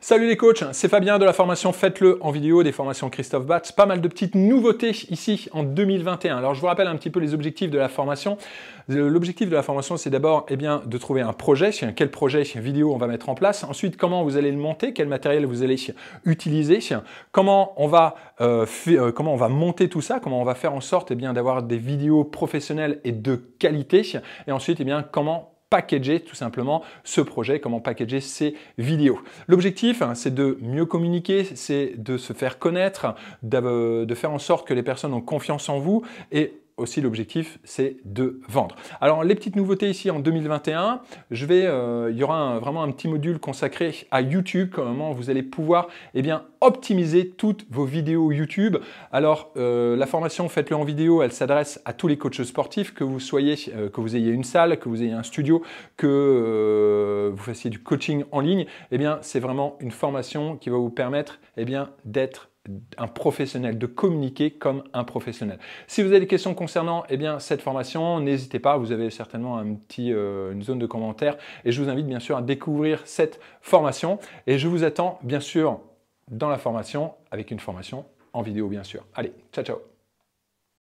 Salut les coachs, c'est Fabien de la formation Faites-le en vidéo des formations Christophe Batz. Pas mal de petites nouveautés ici en 2021. Alors je vous rappelle un petit peu les objectifs de la formation. L'objectif de la formation, c'est d'abord eh bien, de trouver un projet, quel projet vidéo on va mettre en place. Ensuite, comment vous allez le monter, quel matériel vous allez utiliser, comment on va, euh, euh, comment on va monter tout ça, comment on va faire en sorte eh bien, d'avoir des vidéos professionnelles et de qualité. Et ensuite, eh bien, comment packager tout simplement ce projet, comment packager ces vidéos. L'objectif, hein, c'est de mieux communiquer, c'est de se faire connaître, de faire en sorte que les personnes ont confiance en vous et aussi l'objectif, c'est de vendre. Alors les petites nouveautés ici en 2021, je vais, euh, il y aura vraiment un petit module consacré à YouTube, comment vous allez pouvoir et eh bien, optimiser toutes vos vidéos YouTube. Alors euh, la formation Faites-le en vidéo, elle s'adresse à tous les coachs sportifs, que vous soyez, euh, que vous ayez une salle, que vous ayez un studio, que vous fassiez du coaching en ligne, et eh bien c'est vraiment une formation qui va vous permettre et eh bien, d'être un professionnel, de communiquer comme un professionnel. Si vous avez des questions concernant eh bien, cette formation, n'hésitez pas, vous avez certainement un petit, euh, une zone de commentaires et je vous invite bien sûr à découvrir cette formation et je vous attends bien sûr dans la formation avec une formation en vidéo bien sûr. Allez, ciao ciao